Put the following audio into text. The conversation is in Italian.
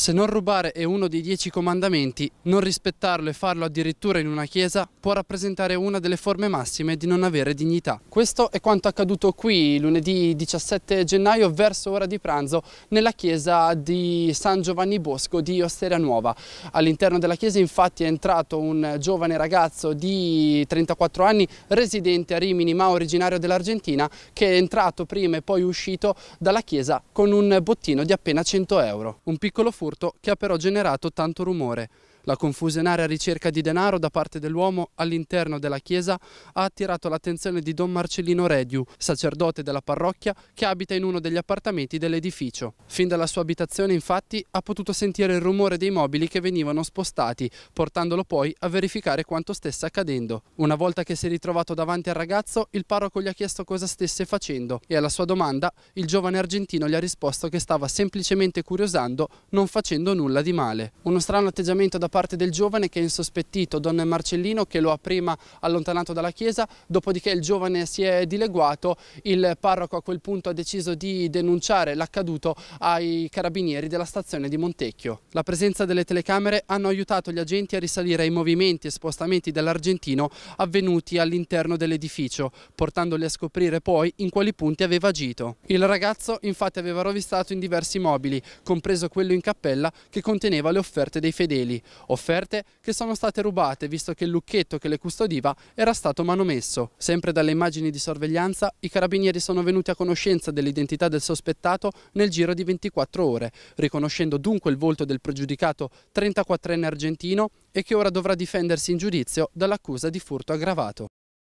Se non rubare è uno dei dieci comandamenti, non rispettarlo e farlo addirittura in una chiesa può rappresentare una delle forme massime di non avere dignità. Questo è quanto accaduto qui lunedì 17 gennaio verso ora di pranzo nella chiesa di San Giovanni Bosco di Osteria Nuova. All'interno della chiesa infatti è entrato un giovane ragazzo di 34 anni residente a Rimini ma originario dell'Argentina che è entrato prima e poi uscito dalla chiesa con un bottino di appena 100 euro. Un piccolo furto furto che ha però generato tanto rumore. La confusionaria ricerca di denaro da parte dell'uomo all'interno della chiesa ha attirato l'attenzione di Don Marcellino Rediu, sacerdote della parrocchia che abita in uno degli appartamenti dell'edificio. Fin dalla sua abitazione infatti ha potuto sentire il rumore dei mobili che venivano spostati, portandolo poi a verificare quanto stesse accadendo. Una volta che si è ritrovato davanti al ragazzo, il parroco gli ha chiesto cosa stesse facendo e alla sua domanda il giovane argentino gli ha risposto che stava semplicemente curiosando, non facendo nulla di male. Uno strano atteggiamento da parte del giovane che è insospettito, Don Marcellino che lo ha prima allontanato dalla chiesa, dopodiché il giovane si è dileguato, il parroco a quel punto ha deciso di denunciare l'accaduto ai carabinieri della stazione di Montecchio. La presenza delle telecamere hanno aiutato gli agenti a risalire ai movimenti e spostamenti dell'argentino avvenuti all'interno dell'edificio, portandoli a scoprire poi in quali punti aveva agito. Il ragazzo infatti aveva rovistato in diversi mobili, compreso quello in cappella che conteneva le offerte dei fedeli offerte che sono state rubate visto che il lucchetto che le custodiva era stato manomesso. Sempre dalle immagini di sorveglianza, i carabinieri sono venuti a conoscenza dell'identità del sospettato nel giro di 24 ore, riconoscendo dunque il volto del pregiudicato 34enne argentino e che ora dovrà difendersi in giudizio dall'accusa di furto aggravato.